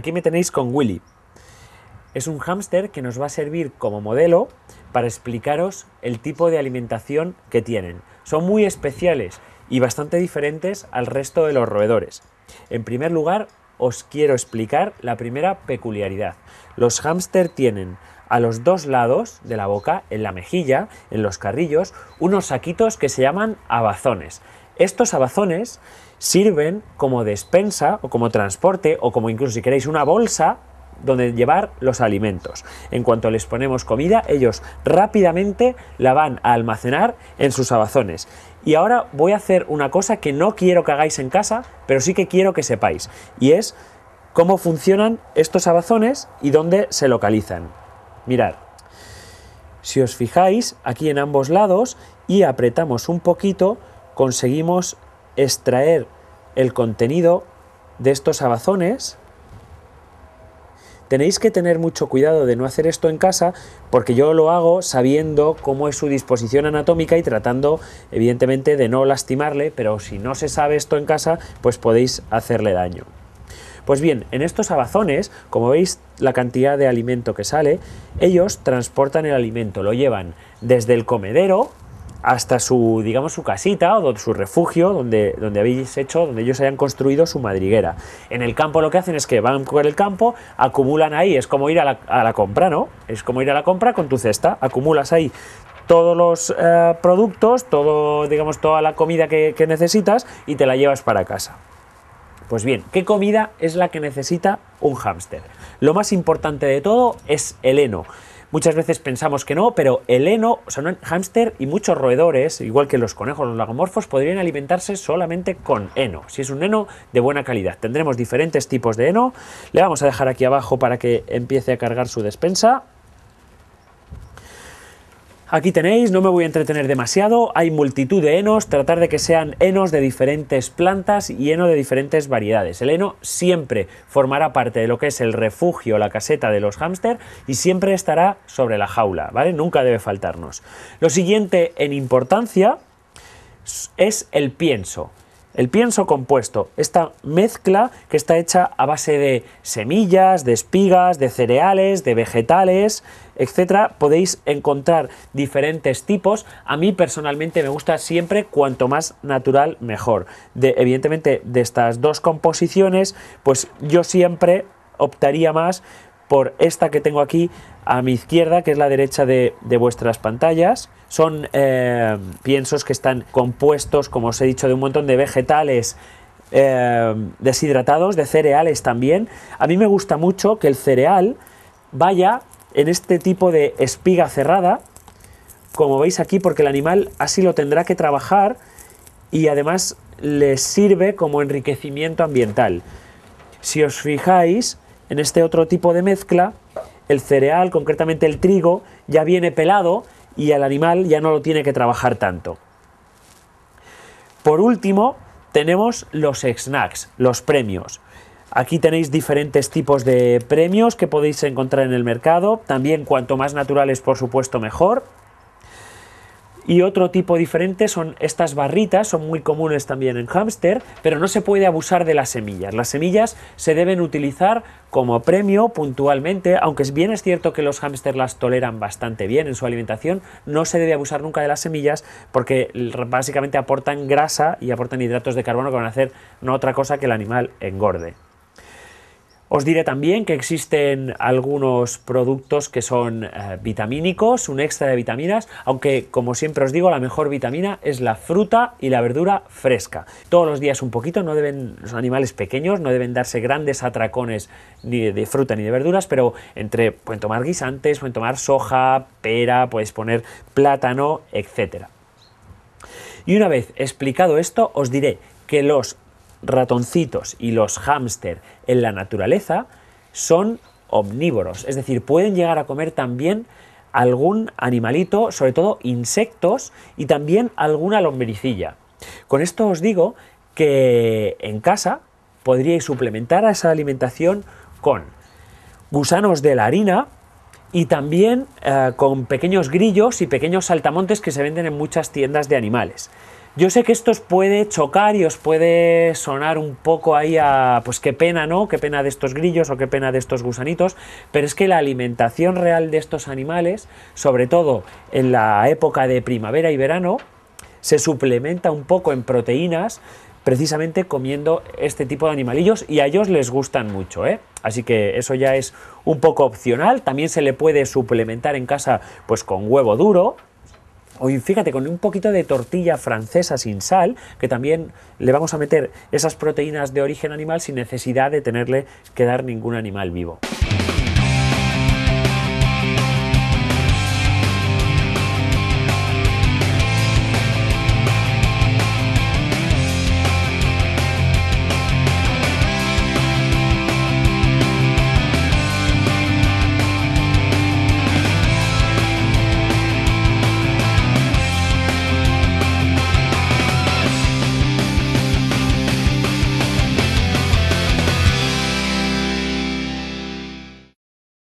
Aquí me tenéis con Willy. Es un hámster que nos va a servir como modelo para explicaros el tipo de alimentación que tienen. Son muy especiales y bastante diferentes al resto de los roedores. En primer lugar, os quiero explicar la primera peculiaridad. Los hámster tienen a los dos lados de la boca, en la mejilla, en los carrillos, unos saquitos que se llaman abazones. Estos abazones sirven como despensa o como transporte o como incluso si queréis una bolsa donde llevar los alimentos. En cuanto les ponemos comida, ellos rápidamente la van a almacenar en sus abazones. Y ahora voy a hacer una cosa que no quiero que hagáis en casa, pero sí que quiero que sepáis, y es cómo funcionan estos abazones y dónde se localizan. Mirad, si os fijáis aquí en ambos lados y apretamos un poquito, conseguimos extraer el contenido de estos abazones. Tenéis que tener mucho cuidado de no hacer esto en casa porque yo lo hago sabiendo cómo es su disposición anatómica y tratando evidentemente de no lastimarle, pero si no se sabe esto en casa pues podéis hacerle daño. Pues bien, en estos abazones, como veis la cantidad de alimento que sale, ellos transportan el alimento, lo llevan desde el comedero, hasta su, digamos, su casita o su refugio donde, donde habéis hecho, donde ellos hayan construido su madriguera. En el campo lo que hacen es que van por el campo, acumulan ahí, es como ir a la, compra, ¿no? Es como ir a la compra con tu cesta, acumulas ahí todos los eh, productos, todo, digamos, toda la comida que necesitas y te la llevas para casa. Pues bien, ¿qué comida es la que necesita un hámster? Lo más importante de todo es el heno. Muchas veces pensamos que no, pero el heno, o sea, un hámster y muchos roedores, igual que los conejos, los lagomorfos, podrían alimentarse solamente con heno. Si es un heno de buena calidad, tendremos diferentes tipos de heno. Le vamos a dejar aquí abajo para que empiece a cargar su despensa. Aquí tenéis, no me voy a entretener demasiado, hay multitud de henos, tratar de que sean henos de diferentes plantas y heno de diferentes variedades. El heno siempre formará parte de lo que es el refugio, la caseta de los hámster y siempre estará sobre la jaula, ¿vale? Nunca debe faltarnos. Lo siguiente en importancia es el pienso el pienso compuesto, esta mezcla que está hecha a base de semillas, de espigas, de cereales, de vegetales, etcétera, podéis encontrar diferentes tipos. A mí personalmente me gusta siempre cuanto más natural mejor. De, evidentemente de estas dos composiciones, pues yo siempre optaría más por esta que tengo aquí a mi izquierda, que es la derecha de, vuestras pantallas. Son eh, piensos que están compuestos, como os he dicho, de un montón de vegetales eh, deshidratados, de cereales también. A mí me gusta mucho que el cereal vaya en este tipo de espiga cerrada, como veis aquí, porque el animal así lo tendrá que trabajar y además le sirve como enriquecimiento ambiental. Si os fijáis, en este otro tipo de mezcla, el cereal, concretamente el trigo, ya viene pelado y el animal ya no lo tiene que trabajar tanto. Por último, tenemos los snacks, los premios. Aquí tenéis diferentes tipos de premios que podéis encontrar en el mercado. También cuanto más naturales, por supuesto, mejor. Y otro tipo diferente son estas barritas, son muy comunes también en hámster, pero no se puede abusar de las semillas. Las semillas se deben utilizar como premio puntualmente, aunque bien es cierto que los hámster las toleran bastante bien en su alimentación, no se debe abusar nunca de las semillas porque básicamente aportan grasa y aportan hidratos de carbono que van a hacer no otra cosa que el animal engorde. Os diré también que existen algunos productos que son eh, vitamínicos, un extra de vitaminas, aunque como siempre os digo, la mejor vitamina es la fruta y la verdura fresca. Todos los días un poquito, no deben los animales pequeños, no deben darse grandes atracones ni de, fruta ni de verduras, pero entre pueden tomar guisantes, pueden tomar soja, pera, puedes poner plátano, etcétera Y una vez explicado esto, os diré que los ratoncitos y los hámster en la naturaleza son omnívoros, es decir, pueden llegar a comer también algún animalito, sobre todo insectos y también alguna lombricilla. Con esto os digo que en casa podríais suplementar a esa alimentación con gusanos de la harina, y también eh, con pequeños grillos y pequeños saltamontes que se venden en muchas tiendas de animales. Yo sé que esto os puede chocar y os puede sonar un poco ahí a, pues qué pena, ¿no? Qué pena de estos grillos o qué pena de estos gusanitos, pero es que la alimentación real de estos animales, sobre todo en la época de primavera y verano, se suplementa un poco en proteínas precisamente comiendo este tipo de animalillos y a ellos les gustan mucho. ¿eh? Así que eso ya es un poco opcional. También se le puede suplementar en casa pues con huevo duro, o fíjate, con un poquito de tortilla francesa sin sal, que también le vamos a meter esas proteínas de origen animal sin necesidad de tenerle que dar ningún animal vivo.